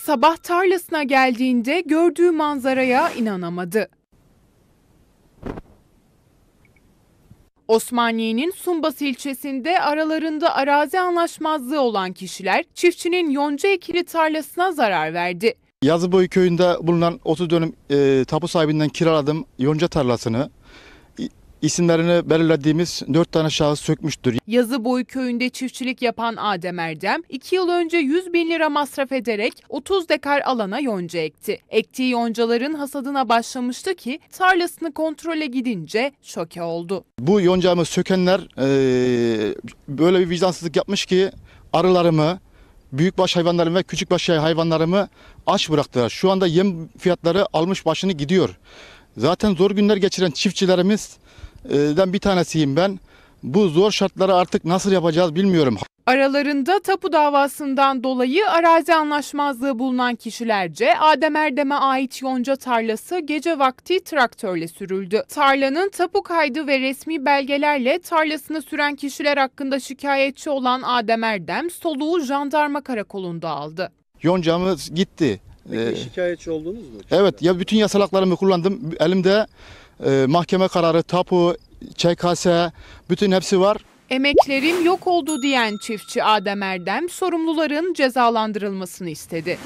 sabah tarlasına geldiğinde gördüğü manzaraya inanamadı. Osmaniye'nin Sumbas ilçesinde aralarında arazi anlaşmazlığı olan kişiler çiftçinin yonca ekili tarlasına zarar verdi. Yazıboyu köyünde bulunan 30 dönüm e, tapu sahibinden kiraladım yonca tarlasını isimlerini belirlediğimiz dört tane şahıs sökmüştür. Boyu köyünde çiftçilik yapan Adem Erdem iki yıl önce 100 bin lira masraf ederek 30 dekar alana yonca ekti. Ektiği yoncaların hasadına başlamıştı ki tarlasını kontrole gidince şoke oldu. Bu yoncamı sökenler e, böyle bir vicdansızlık yapmış ki arılarımı, büyükbaş hayvanlarımı ve küçükbaş hayvanlarımı aç bıraktılar. Şu anda yem fiyatları almış başını gidiyor. Zaten zor günler geçiren çiftçilerimiz den bir tanesiyim ben. Bu zor şartları artık nasıl yapacağız bilmiyorum. Aralarında tapu davasından dolayı arazi anlaşmazlığı bulunan kişilerce Adem Erdem'e ait yonca tarlası gece vakti traktörle sürüldü. Tarlanın tapu kaydı ve resmi belgelerle tarlasını süren kişiler hakkında şikayetçi olan Adem Erdem soluğu jandarma karakolunda aldı. Yoncamız gitti. Peki şikayetçi oldunuz mu? Evet ya bütün yasalaklarımı kullandım. Elimde ee, mahkeme kararı, tapu, ÇKS bütün hepsi var. Emeklerim yok oldu diyen çiftçi Adem Erdem sorumluların cezalandırılmasını istedi.